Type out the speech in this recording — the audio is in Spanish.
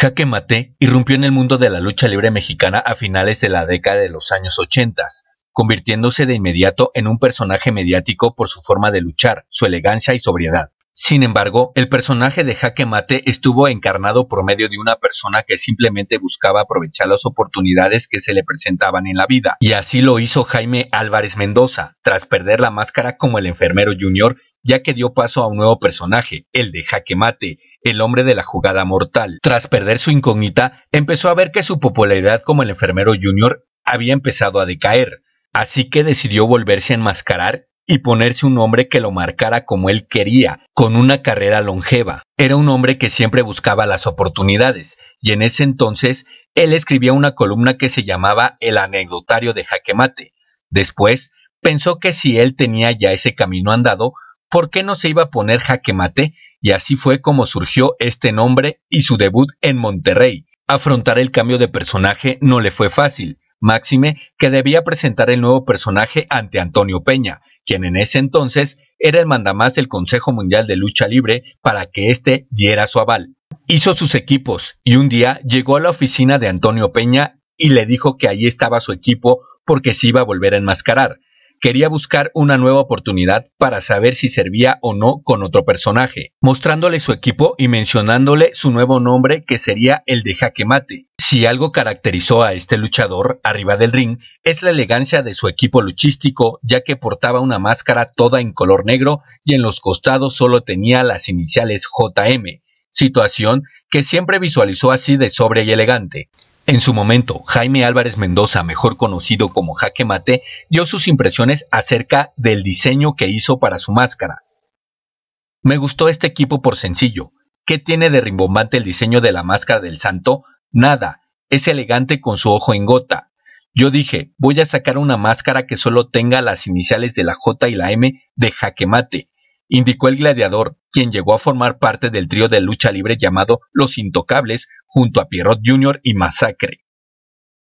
Jaque Mate irrumpió en el mundo de la lucha libre mexicana a finales de la década de los años 80, convirtiéndose de inmediato en un personaje mediático por su forma de luchar, su elegancia y sobriedad. Sin embargo, el personaje de Jaque Mate estuvo encarnado por medio de una persona que simplemente buscaba aprovechar las oportunidades que se le presentaban en la vida, y así lo hizo Jaime Álvarez Mendoza, tras perder la máscara como el enfermero junior, ya que dio paso a un nuevo personaje, el de Jaque Mate, el hombre de la jugada mortal. Tras perder su incógnita, empezó a ver que su popularidad como el enfermero junior había empezado a decaer, así que decidió volverse a enmascarar y ponerse un hombre que lo marcara como él quería, con una carrera longeva. Era un hombre que siempre buscaba las oportunidades, y en ese entonces él escribía una columna que se llamaba El anecdotario de Jaquemate. Después, pensó que si él tenía ya ese camino andado, ¿por qué no se iba a poner Jaquemate? Y así fue como surgió este nombre y su debut en Monterrey. Afrontar el cambio de personaje no le fue fácil, máxime que debía presentar el nuevo personaje ante Antonio Peña, quien en ese entonces era el mandamás del Consejo Mundial de Lucha Libre para que éste diera su aval. Hizo sus equipos y un día llegó a la oficina de Antonio Peña y le dijo que allí estaba su equipo porque se iba a volver a enmascarar, quería buscar una nueva oportunidad para saber si servía o no con otro personaje, mostrándole su equipo y mencionándole su nuevo nombre que sería el de Jaque Mate. Si algo caracterizó a este luchador arriba del ring es la elegancia de su equipo luchístico, ya que portaba una máscara toda en color negro y en los costados solo tenía las iniciales JM, situación que siempre visualizó así de sobria y elegante. En su momento, Jaime Álvarez Mendoza, mejor conocido como Jaquemate, dio sus impresiones acerca del diseño que hizo para su máscara. Me gustó este equipo por sencillo. ¿Qué tiene de rimbombante el diseño de la máscara del santo? Nada. Es elegante con su ojo en gota. Yo dije, voy a sacar una máscara que solo tenga las iniciales de la J y la M de Jaquemate indicó el gladiador, quien llegó a formar parte del trío de lucha libre llamado Los Intocables junto a Pierrot Jr. y Masacre.